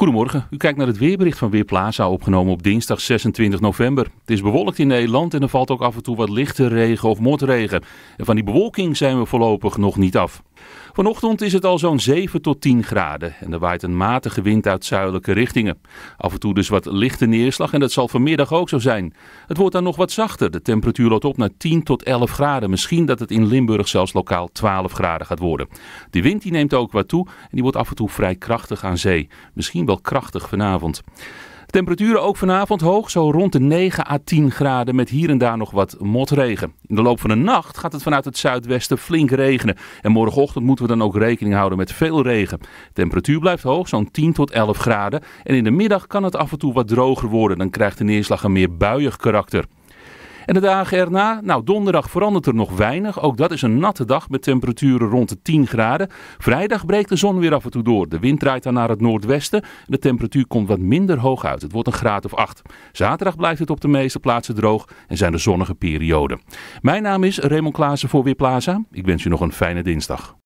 Goedemorgen, u kijkt naar het weerbericht van Weerplaza, opgenomen op dinsdag 26 november. Het is bewolkt in Nederland en er valt ook af en toe wat lichte regen of motregen. En van die bewolking zijn we voorlopig nog niet af. Vanochtend is het al zo'n 7 tot 10 graden en er waait een matige wind uit zuidelijke richtingen. Af en toe dus wat lichte neerslag en dat zal vanmiddag ook zo zijn. Het wordt dan nog wat zachter. De temperatuur loopt op naar 10 tot 11 graden. Misschien dat het in Limburg zelfs lokaal 12 graden gaat worden. De wind die neemt ook wat toe en die wordt af en toe vrij krachtig aan zee. Misschien wel krachtig vanavond. Temperaturen ook vanavond hoog, zo rond de 9 à 10 graden met hier en daar nog wat motregen. In de loop van de nacht gaat het vanuit het zuidwesten flink regenen. En morgenochtend moeten we dan ook rekening houden met veel regen. temperatuur blijft hoog, zo'n 10 tot 11 graden. En in de middag kan het af en toe wat droger worden. Dan krijgt de neerslag een meer buiig karakter. En de dagen erna, nou donderdag verandert er nog weinig. Ook dat is een natte dag met temperaturen rond de 10 graden. Vrijdag breekt de zon weer af en toe door. De wind draait dan naar het noordwesten. De temperatuur komt wat minder hoog uit. Het wordt een graad of 8. Zaterdag blijft het op de meeste plaatsen droog en zijn er zonnige perioden. Mijn naam is Raymond Klaassen voor Weerplaza. Ik wens je nog een fijne dinsdag.